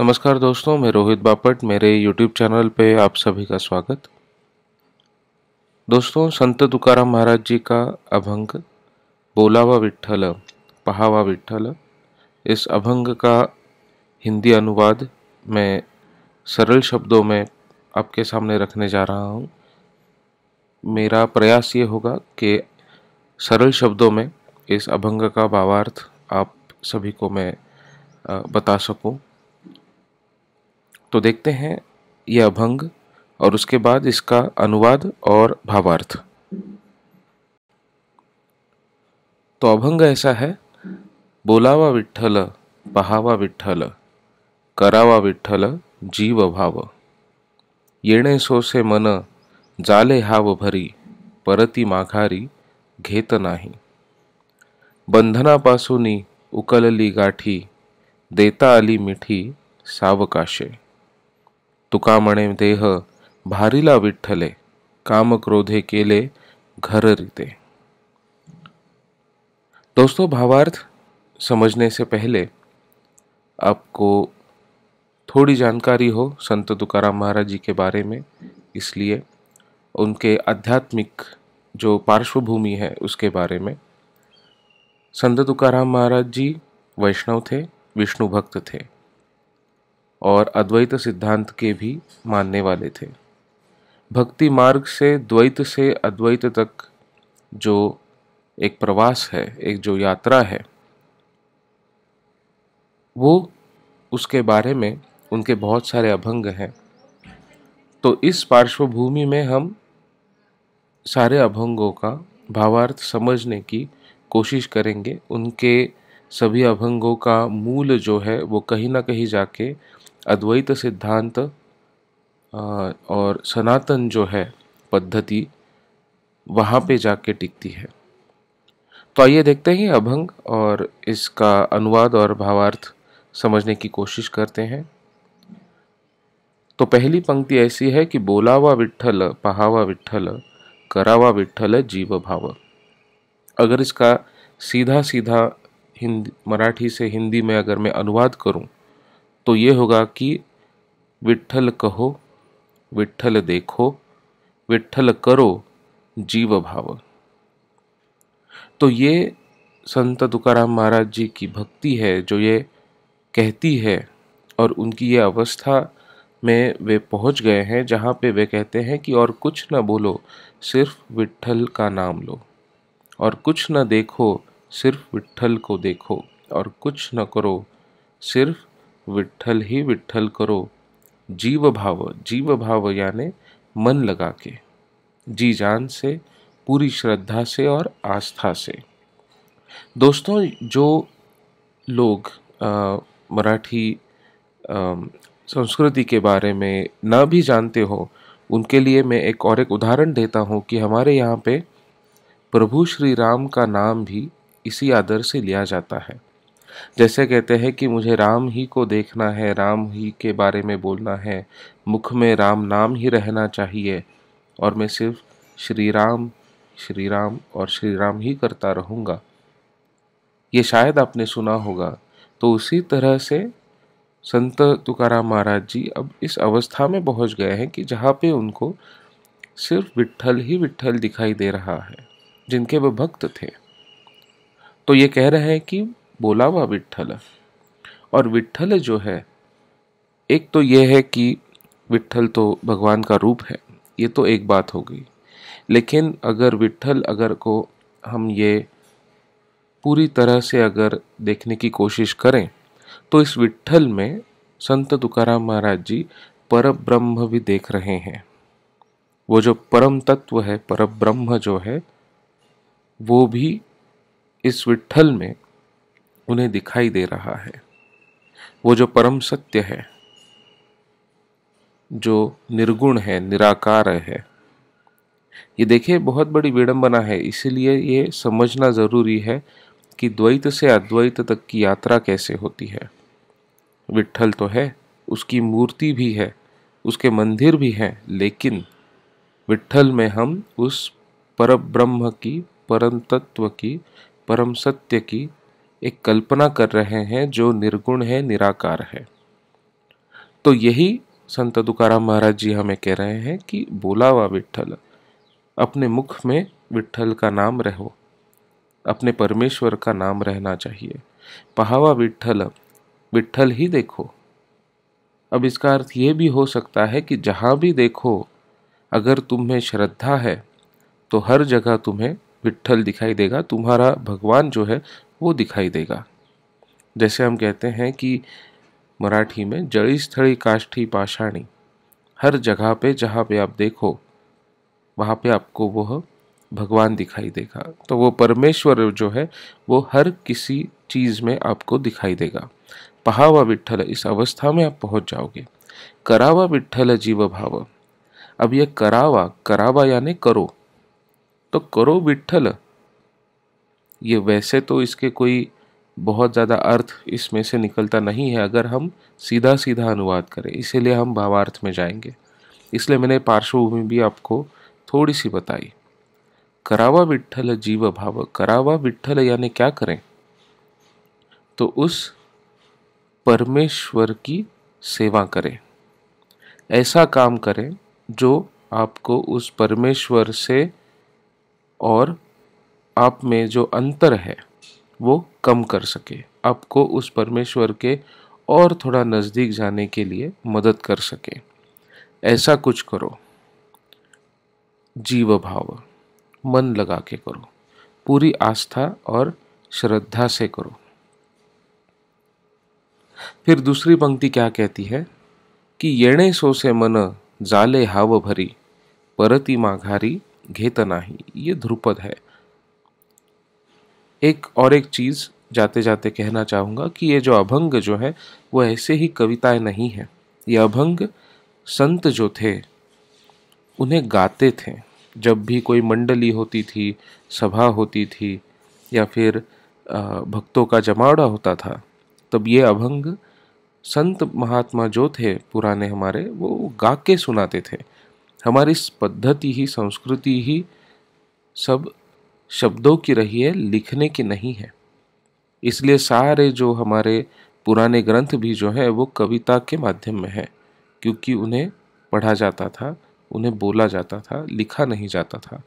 नमस्कार दोस्तों मैं रोहित बापट मेरे YouTube चैनल पे आप सभी का स्वागत दोस्तों संत तुकाराम महाराज जी का अभंग बोलावा विठ्ठल पहावा विठ्ठल इस अभंग का हिंदी अनुवाद मैं सरल शब्दों में आपके सामने रखने जा रहा हूँ मेरा प्रयास ये होगा कि सरल शब्दों में इस अभंग का भावार्थ आप सभी को मैं बता सकूँ तो देखते हैं यह अभंग और उसके बाद इसका अनुवाद और भावार्थ तो अभंग ऐसा है बोलावा विठ्ठल पहावा विठ्ठल करावा विठ्ठल जीव भाव येणे सोसे मन जाले हाव भरी परती माघारी घेत नाही बंधनापासून उकलली गाठी देता आली मिठी सावकाशे तुका म्हणे देह भारीला विठ्ठले कामक्रोधे केले घर रीते दोस्तों भावार्थ समझने से पहले आपको थोड़ी जानकारी हो संत तुकाराम महाराज जी के बारे में इसलिए उनके आध्यात्मिक जो पार्श्वभूमि है उसके बारे में संत तुकाराम महाराज जी वैष्णव थे विष्णु भक्त थे और अद्वैत सिद्धांत के भी मानने वाले थे भक्ति मार्ग से द्वैत से अद्वैत तक जो एक प्रवास है एक जो यात्रा है वो उसके बारे में उनके बहुत सारे अभंग हैं तो इस पार्श्वभूमि में हम सारे अभंगों का भावार्थ समझने की कोशिश करेंगे उनके सभी अभंगों का मूल जो है वो कहीं ना कहीं जाके अद्वैत सिद्धांत और सनातन जो है पद्धति वहाँ पे जाके टिकती है तो आइए देखते हैं अभंग और इसका अनुवाद और भावार्थ समझने की कोशिश करते हैं तो पहली पंक्ति ऐसी है कि बोलावा विठल पहावा विठल करावा विठल जीव भाव अगर इसका सीधा सीधा हिंदी मराठी से हिंदी में अगर मैं अनुवाद करूं तो ये होगा कि विठल कहो विठल देखो विठल करो जीव भाव तो ये संत तुकाराम महाराज जी की भक्ति है जो ये कहती है और उनकी ये अवस्था में वे पहुंच गए हैं जहाँ पे वे कहते हैं कि और कुछ न बोलो सिर्फ विठल का नाम लो और कुछ न देखो सिर्फ विठल को देखो और कुछ न करो सिर्फ विठल ही विठल करो जीव भाव जीव भाव यानि मन लगा के जी जान से पूरी श्रद्धा से और आस्था से दोस्तों जो लोग मराठी संस्कृति के बारे में ना भी जानते हो उनके लिए मैं एक और एक उदाहरण देता हूँ कि हमारे यहाँ पे प्रभु श्री राम का नाम भी इसी आदर से लिया जाता है जैसे कहते हैं कि मुझे राम ही को देखना है राम ही के बारे में बोलना है मुख में राम नाम ही रहना चाहिए और मैं सिर्फ श्री राम श्री राम और श्री राम ही करता रहूँगा ये शायद आपने सुना होगा तो उसी तरह से संत तुकाराम महाराज जी अब इस अवस्था में पहुंच गए हैं कि जहाँ पे उनको सिर्फ विट्ठल ही विट्ठल दिखाई दे रहा है जिनके वे भक्त थे तो ये कह रहे हैं कि बोलावा विठ्ठल और विठ्ठल जो है एक तो यह है कि विठ्ठल तो भगवान का रूप है ये तो एक बात हो गई लेकिन अगर विठ्ठल अगर को हम ये पूरी तरह से अगर देखने की कोशिश करें तो इस विठ्ठल में संत तुकाराम महाराज जी पर ब्रह्म भी देख रहे हैं वो जो परम तत्व है पर ब्रह्म जो है वो भी इस विठ्ठल में उन्हें दिखाई दे रहा है वो जो परम सत्य है जो निर्गुण है निराकार है ये देखिए बहुत बड़ी विडंबना है इसीलिए ये समझना ज़रूरी है कि द्वैत से अद्वैत तक की यात्रा कैसे होती है विठल तो है उसकी मूर्ति भी है उसके मंदिर भी हैं लेकिन विठल में हम उस पर ब्रह्म की परम तत्व की परम सत्य की एक कल्पना कर रहे हैं जो निर्गुण है निराकार है तो यही संत तुकाराम महाराज जी हमें कह रहे हैं कि बोलावा विठल अपने मुख में विठल का नाम रहो अपने परमेश्वर का नाम रहना चाहिए पहावा विठल विठल ही देखो अब इसका अर्थ ये भी हो सकता है कि जहाँ भी देखो अगर तुम्हें श्रद्धा है तो हर जगह तुम्हें विट्ठल दिखाई देगा तुम्हारा भगवान जो है वो दिखाई देगा जैसे हम कहते हैं कि मराठी में जड़ी स्थली काष्ठी पाषाणी हर जगह पे जहाँ पे आप देखो वहाँ पे आपको वह भगवान दिखाई देगा तो वो परमेश्वर जो है वो हर किसी चीज़ में आपको दिखाई देगा पहावा विट्ठल इस अवस्था में आप पहुँच जाओगे करावा विट्ठल जीव भाव अब यह करावा करावा यानी करो तो करो विठल ये वैसे तो इसके कोई बहुत ज़्यादा अर्थ इसमें से निकलता नहीं है अगर हम सीधा सीधा अनुवाद करें इसीलिए हम भावार्थ में जाएंगे इसलिए मैंने पार्श्वभूमि भी आपको थोड़ी सी बताई करावा विठल जीव भाव करावा विठल यानी क्या करें तो उस परमेश्वर की सेवा करें ऐसा काम करें जो आपको उस परमेश्वर से और आप में जो अंतर है वो कम कर सके आपको उस परमेश्वर के और थोड़ा नज़दीक जाने के लिए मदद कर सके ऐसा कुछ करो जीव भाव मन लगा के करो पूरी आस्था और श्रद्धा से करो फिर दूसरी पंक्ति क्या कहती है कि येणे सो से मन जाले हाव भरी परती माघारी घेत नाही ये ध्रुपद है एक और एक चीज़ जाते जाते कहना चाहूँगा कि ये जो अभंग जो है वो ऐसे ही कविताएं नहीं है ये अभंग संत जो थे उन्हें गाते थे जब भी कोई मंडली होती थी सभा होती थी या फिर भक्तों का जमावड़ा होता था तब ये अभंग संत महात्मा जो थे पुराने हमारे वो गा के सुनाते थे हमारी पद्धति ही संस्कृति ही सब शब्दों की रही है लिखने की नहीं है इसलिए सारे जो हमारे पुराने ग्रंथ भी जो है वो कविता के माध्यम में है क्योंकि उन्हें पढ़ा जाता था उन्हें बोला जाता था लिखा नहीं जाता था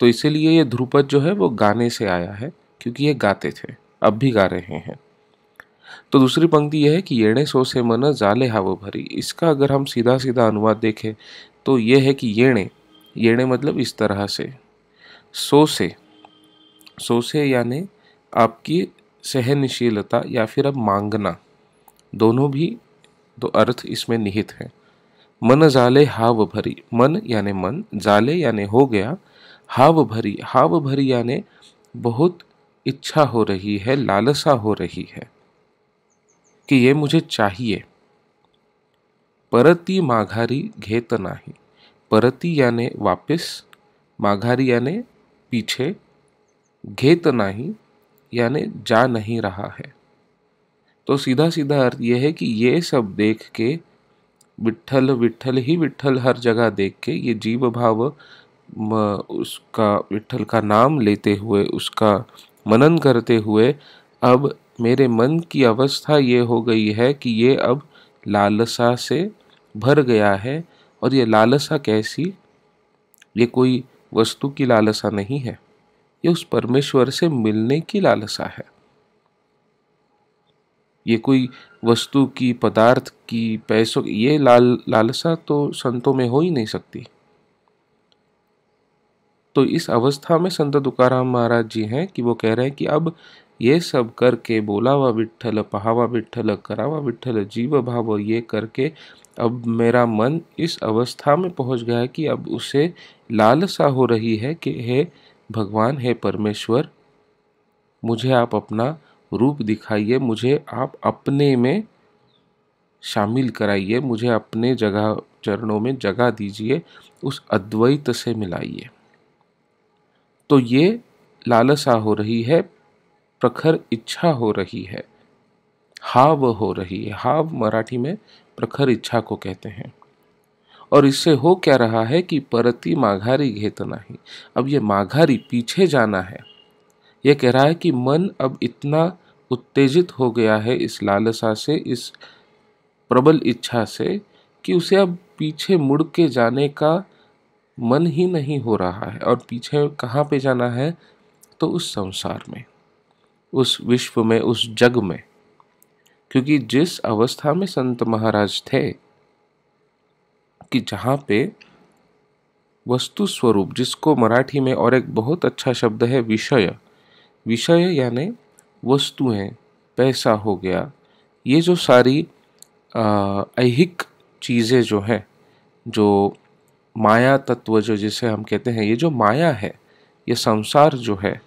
तो इसीलिए ये ध्रुपद जो है वो गाने से आया है क्योंकि ये गाते थे अब भी गा रहे हैं तो दूसरी पंक्ति यह है कि येणे सो से मन जाले हाव भरी इसका अगर हम सीधा सीधा अनुवाद देखें तो ये है कि येणे येणे मतलब इस तरह से सो से सो से यानि आपकी सहनशीलता या फिर अब मांगना दोनों भी दो तो अर्थ इसमें निहित हैं मन जाले हाव भरी मन यानि मन जाले यानि हो गया हाव भरी हाव भरी यानि बहुत इच्छा हो रही है लालसा हो रही है कि ये मुझे चाहिए परती माघारी घेत नहीं परती याने वापस माघारी याने पीछे घेत नहीं याने जा नहीं रहा है तो सीधा सीधा अर्थ यह है कि ये सब देख के विठल विठल ही विठल हर जगह देख के ये जीव भाव उसका विठल का नाम लेते हुए उसका मनन करते हुए अब मेरे मन की अवस्था ये हो गई है कि ये अब लालसा से भर गया है और ये लालसा कैसी ये कोई वस्तु की लालसा नहीं है ये उस परमेश्वर से मिलने की लालसा है ये कोई वस्तु की पदार्थ की पैसों ये लाल लालसा तो संतों में हो ही नहीं सकती तो इस अवस्था में संत दुकार महाराज जी हैं कि वो कह रहे हैं कि अब ये सब करके बोलावा विठ्ठल पहावा विट्ठल करावा विठ्ठल जीव भाव ये करके अब मेरा मन इस अवस्था में पहुंच गया है कि अब उसे लालसा हो रही है कि हे भगवान हे परमेश्वर मुझे आप अपना रूप दिखाइए मुझे आप अपने में शामिल कराइए मुझे अपने जगह चरणों में जगह दीजिए उस अद्वैत से मिलाइए तो ये लालसा हो रही है प्रखर इच्छा हो रही है हाव हो रही है हाव मराठी में प्रखर इच्छा को कहते हैं और इससे हो क्या रहा है कि परती माघारी घेत ही अब ये माघारी पीछे जाना है यह कह रहा है कि मन अब इतना उत्तेजित हो गया है इस लालसा से इस प्रबल इच्छा से कि उसे अब पीछे मुड़ के जाने का मन ही नहीं हो रहा है और पीछे कहाँ पे जाना है तो उस संसार में उस विश्व में उस जग में क्योंकि जिस अवस्था में संत महाराज थे कि जहाँ पे वस्तु स्वरूप जिसको मराठी में और एक बहुत अच्छा शब्द है विषय विषय यानी वस्तुएं पैसा हो गया ये जो सारी ऐहिक चीज़ें जो हैं जो माया तत्व जो जिसे हम कहते हैं ये जो माया है ये संसार जो है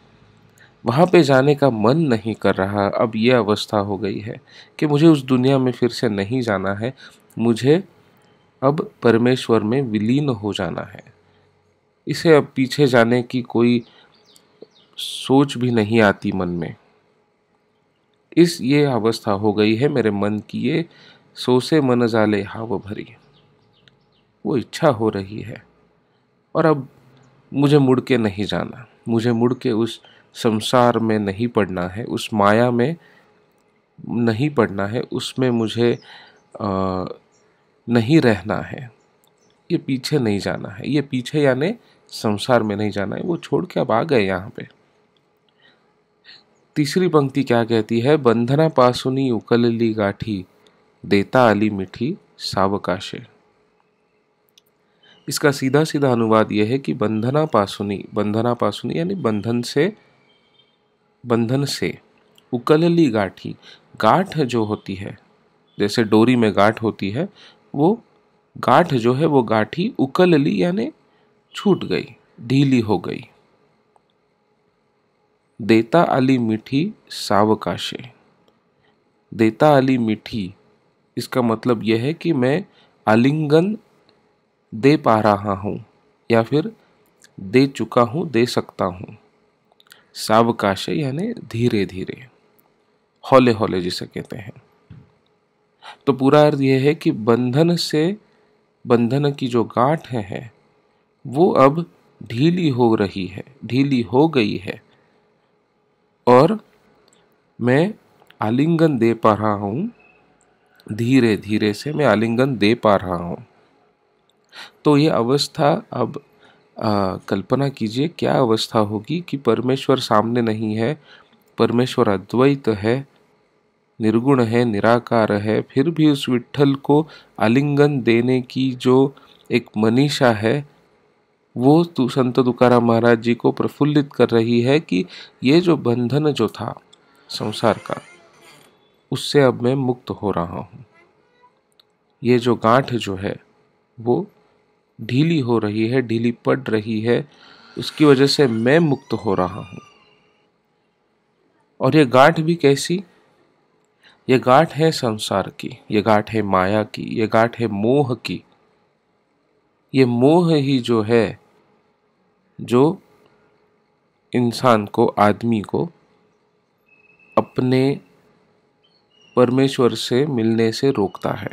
वहाँ पे जाने का मन नहीं कर रहा अब ये अवस्था हो गई है कि मुझे उस दुनिया में फिर से नहीं जाना है मुझे अब परमेश्वर में विलीन हो जाना है इसे अब पीछे जाने की कोई सोच भी नहीं आती मन में इस ये अवस्था हो गई है मेरे मन की ये सोसे मन जाले हाव भरी वो इच्छा हो रही है और अब मुझे मुड़ के नहीं जाना मुझे मुड़ के उस संसार में नहीं पड़ना है उस माया में नहीं पड़ना है उसमें मुझे आ, नहीं रहना है ये पीछे नहीं जाना है ये पीछे यानी संसार में नहीं जाना है वो छोड़ के अब आ गए यहाँ पे तीसरी पंक्ति क्या कहती है बंधना पासुनी उकलली गाठी देता अली मिठी सावकाशे इसका सीधा सीधा अनुवाद यह है कि बंधना पासुनी बंधना पासुनी यानी बंधन से बंधन से उकलली गाठी गाठ जो होती है जैसे डोरी में गाठ होती है वो गाठ जो है वो गाठी उकलली यानी छूट गई ढीली हो गई देता अली मीठी सावकाशे देता अली मीठी इसका मतलब यह है कि मैं आलिंगन दे पा रहा हूँ या फिर दे चुका हूँ दे सकता हूँ सावकाशे यानी धीरे धीरे हौले हौले जिसे कहते हैं तो पूरा अर्थ यह है कि बंधन से बंधन की जो गांठ है वो अब ढीली हो रही है ढीली हो गई है और मैं आलिंगन दे पा रहा हूँ धीरे धीरे से मैं आलिंगन दे पा रहा हूँ तो ये अवस्था अब आ, कल्पना कीजिए क्या अवस्था होगी कि परमेश्वर सामने नहीं है परमेश्वर अद्वैत है निर्गुण है निराकार है फिर भी उस विठल को आलिंगन देने की जो एक मनीषा है वो तू संत तुकाराम महाराज जी को प्रफुल्लित कर रही है कि ये जो बंधन जो था संसार का उससे अब मैं मुक्त हो रहा हूँ ये जो गांठ जो है वो ढीली हो रही है ढीली पड़ रही है उसकी वजह से मैं मुक्त हो रहा हूँ और ये गांठ भी कैसी ये गांठ है संसार की ये गांठ है माया की ये गांठ है मोह की ये मोह ही जो है जो इंसान को आदमी को अपने परमेश्वर से मिलने से रोकता है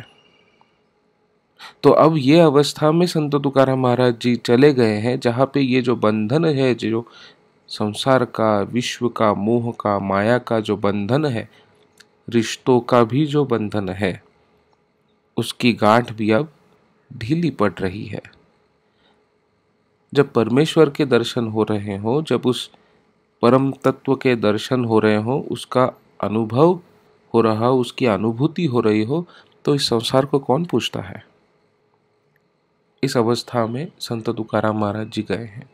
तो अब ये अवस्था में संत तुकार महाराज जी चले गए हैं जहाँ पे ये जो बंधन है जो संसार का विश्व का मोह का माया का जो बंधन है रिश्तों का भी जो बंधन है उसकी गांठ भी अब ढीली पड़ रही है जब परमेश्वर के दर्शन हो रहे हों जब उस परम तत्व के दर्शन हो रहे हों उसका अनुभव हो रहा उसकी अनुभूति हो रही हो तो इस संसार को कौन पूछता है इस अवस्था में संत तुकाराम महाराज जी गए हैं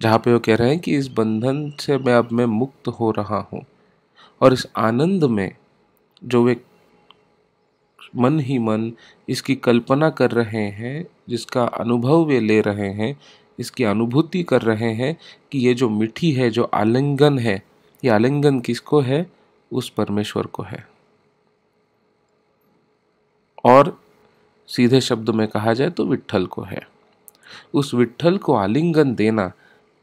जहाँ पे वो कह रहे हैं कि इस बंधन से मैं अब मैं मुक्त हो रहा हूँ और इस आनंद में जो वे मन ही मन इसकी कल्पना कर रहे हैं जिसका अनुभव वे ले रहे हैं इसकी अनुभूति कर रहे हैं कि ये जो मिठी है जो आलिंगन है ये आलिंगन किसको है उस परमेश्वर को है और सीधे शब्द में कहा जाए तो विट्ठल को है उस विट्ठल को आलिंगन देना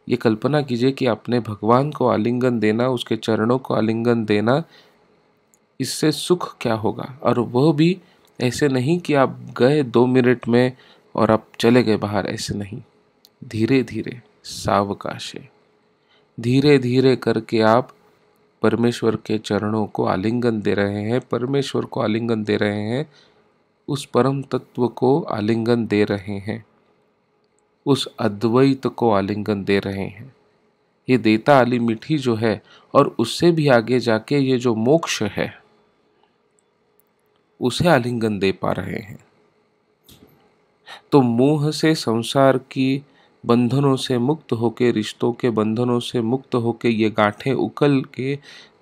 ये कल्पना कीजिए कि अपने भगवान को आलिंगन देना उसके चरणों को आलिंगन देना इससे सुख क्या होगा और वह भी ऐसे नहीं कि आप गए दो मिनट में और आप चले गए बाहर ऐसे नहीं धीरे धीरे सावकाशे धीरे धीरे करके आप परमेश्वर के चरणों को आलिंगन दे रहे हैं परमेश्वर को आलिंगन दे रहे हैं उस परम तत्व को आलिंगन दे रहे हैं उस अद्वैत को आलिंगन दे रहे हैं ये देता आली मिठी जो है और उससे भी आगे जाके ये जो मोक्ष है उसे आलिंगन दे पा रहे हैं तो मोह से संसार की बंधनों से मुक्त होके रिश्तों के बंधनों से मुक्त होके ये गांठें उकल के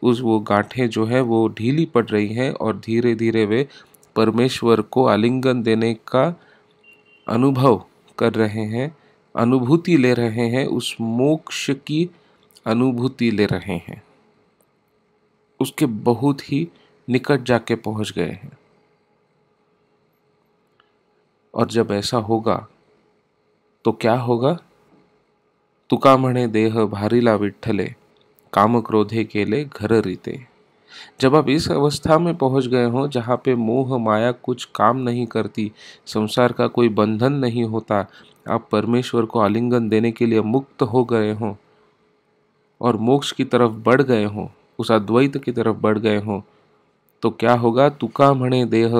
उस वो गांठें जो है वो ढीली पड़ रही हैं और धीरे धीरे वे परमेश्वर को आलिंगन देने का अनुभव कर रहे हैं अनुभूति ले रहे हैं उस मोक्ष की अनुभूति ले रहे हैं उसके बहुत ही निकट जाके पहुंच गए हैं और जब ऐसा होगा तो क्या होगा तुका म्हणे देह भारीला विठ्ठले क्रोधे केले घर रीते जब आप इस अवस्था में पहुंच गए हों जहाँ पे मोह माया कुछ काम नहीं करती संसार का कोई बंधन नहीं होता आप परमेश्वर को आलिंगन देने के लिए मुक्त हो गए हों और मोक्ष की तरफ बढ़ गए हों उस अद्वैत की तरफ बढ़ गए हों तो क्या होगा तुका मणे देह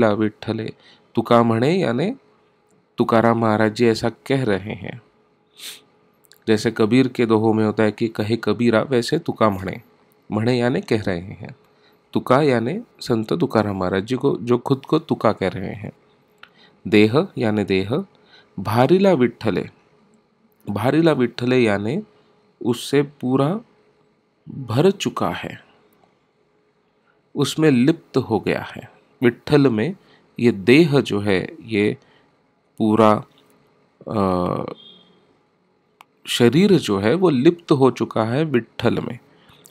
ला विठले तुका मणे यानी तुकाराम महाराज जी ऐसा कह रहे हैं जैसे कबीर के दोहों में होता है कि कहे कबीरा वैसे तुका मणे मणे यानी कह रहे हैं तुका यानि संत तुकार महाराज जी को जो खुद को तुका कह रहे हैं देह यानि देह भारीला विठले भारीला विठले यानि उससे पूरा भर चुका है उसमें लिप्त हो गया है विठल में ये देह जो है ये पूरा आ, शरीर जो है वो लिप्त हो चुका है विठल में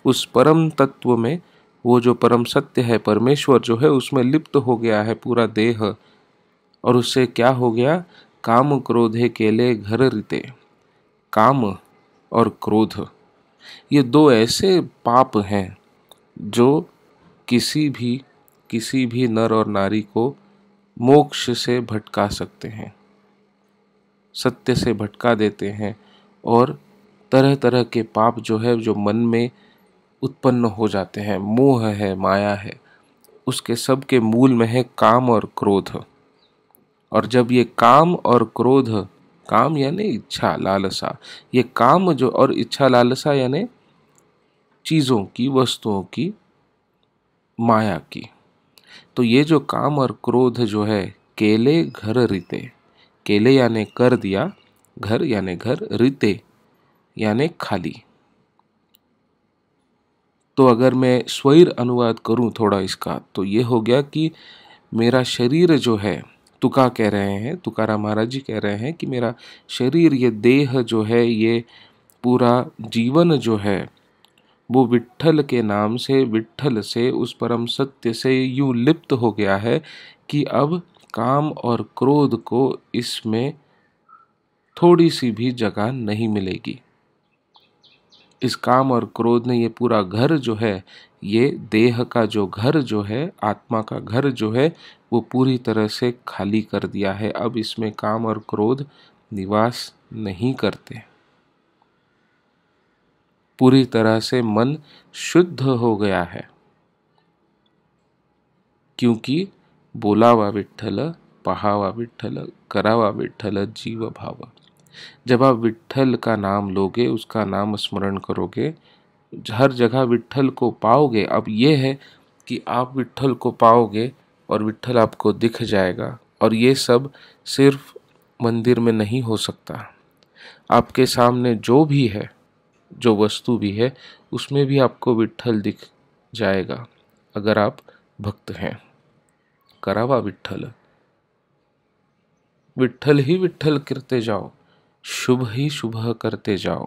उस परम तत्व में वो जो परम सत्य है परमेश्वर जो है उसमें लिप्त हो गया है पूरा देह और उससे क्या हो गया काम क्रोधे केले घर रिते काम और क्रोध ये दो ऐसे पाप हैं जो किसी भी किसी भी नर और नारी को मोक्ष से भटका सकते हैं सत्य से भटका देते हैं और तरह तरह के पाप जो है जो मन में उत्पन्न हो जाते हैं मोह है माया है उसके सब के मूल में है काम और क्रोध और जब ये काम और क्रोध काम यानी इच्छा लालसा ये काम जो और इच्छा लालसा यानी चीज़ों की वस्तुओं की माया की तो ये जो काम और क्रोध जो है केले घर रीते केले यानी कर दिया घर यानी घर रीते यानी खाली तो अगर मैं स्वैर अनुवाद करूँ थोड़ा इसका तो ये हो गया कि मेरा शरीर जो है तुका कह रहे हैं तुकारा महाराज जी कह रहे हैं कि मेरा शरीर ये देह जो है ये पूरा जीवन जो है वो विट्ठल के नाम से विट्ठल से उस परम सत्य से यूँ लिप्त हो गया है कि अब काम और क्रोध को इसमें थोड़ी सी भी जगह नहीं मिलेगी इस काम और क्रोध ने ये पूरा घर जो है ये देह का जो घर जो है आत्मा का घर जो है वो पूरी तरह से खाली कर दिया है अब इसमें काम और क्रोध निवास नहीं करते पूरी तरह से मन शुद्ध हो गया है क्योंकि बोलावा विठ्ठल पहावा विठ्ठल करावा विठ्ठल जीव भावा जब आप विट्ठल का नाम लोगे उसका नाम स्मरण करोगे हर जगह विट्ठल को पाओगे अब ये है कि आप विट्ठल को पाओगे और विट्ठल आपको दिख जाएगा और ये सब सिर्फ मंदिर में नहीं हो सकता आपके सामने जो भी है जो वस्तु भी है उसमें भी आपको विट्ठल दिख जाएगा अगर आप भक्त हैं करावा विट्ठल विट्ठल ही विट्ठल करते जाओ शुभ ही शुभ करते जाओ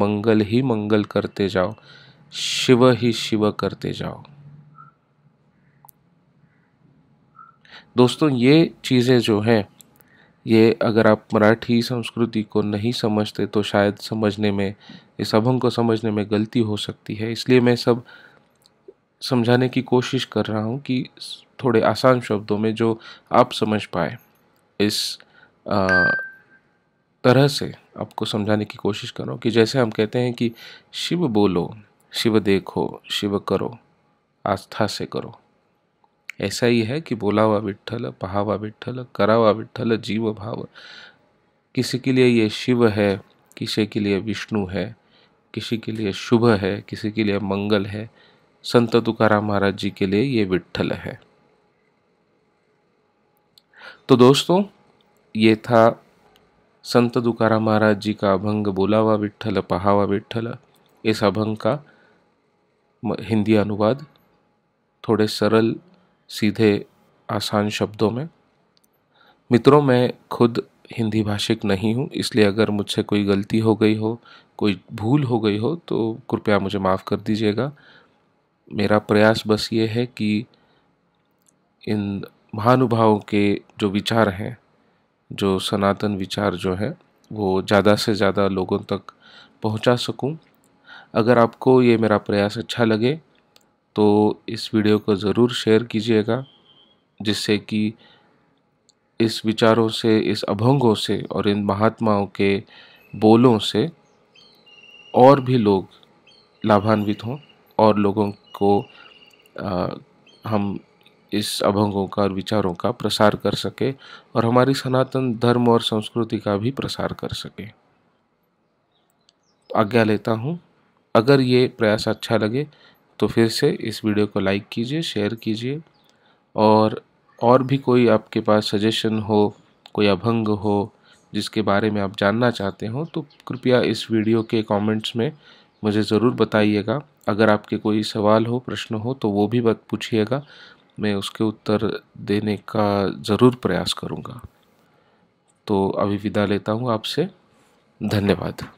मंगल ही मंगल करते जाओ शिव ही शिव करते जाओ दोस्तों ये चीज़ें जो हैं ये अगर आप मराठी संस्कृति को नहीं समझते तो शायद समझने में इस अभंग को समझने में गलती हो सकती है इसलिए मैं सब समझाने की कोशिश कर रहा हूँ कि थोड़े आसान शब्दों में जो आप समझ पाए इस तरह से आपको समझाने की कोशिश कर रहा हूँ कि जैसे हम कहते हैं कि शिव बोलो शिव देखो शिव करो आस्था से करो ऐसा ही है कि बोलावा विठ्ठल पहावा विठ्ठल करावा विठ्ठल जीव भाव किसी के लिए ये शिव है किसी के लिए विष्णु है किसी के लिए शुभ है किसी के लिए मंगल है संत तुकार महाराज जी के लिए ये विठ्ठल है तो दोस्तों ये था संत दुकारा महाराज जी का अभंग बोलावा विठ्ठल पहावा विठ्ठल इस अभंग का हिंदी अनुवाद थोड़े सरल सीधे आसान शब्दों में मित्रों मैं खुद हिंदी भाषिक नहीं हूँ इसलिए अगर मुझसे कोई गलती हो गई हो कोई भूल हो गई हो तो कृपया मुझे माफ़ कर दीजिएगा मेरा प्रयास बस ये है कि इन महानुभावों के जो विचार हैं जो सनातन विचार जो है वो ज़्यादा से ज़्यादा लोगों तक पहुंचा सकूं अगर आपको ये मेरा प्रयास अच्छा लगे तो इस वीडियो को ज़रूर शेयर कीजिएगा जिससे कि इस विचारों से इस अभंगों से और इन महात्माओं के बोलों से और भी लोग लाभान्वित हों और लोगों को आ, हम इस अभंगों का और विचारों का प्रसार कर सके और हमारी सनातन धर्म और संस्कृति का भी प्रसार कर सके आज्ञा लेता हूँ अगर ये प्रयास अच्छा लगे तो फिर से इस वीडियो को लाइक कीजिए शेयर कीजिए और और भी कोई आपके पास सजेशन हो कोई अभंग हो जिसके बारे में आप जानना चाहते हो तो कृपया इस वीडियो के कमेंट्स में मुझे ज़रूर बताइएगा अगर आपके कोई सवाल हो प्रश्न हो तो वो भी पूछिएगा मैं उसके उत्तर देने का ज़रूर प्रयास करूँगा तो अभी विदा लेता हूँ आपसे धन्यवाद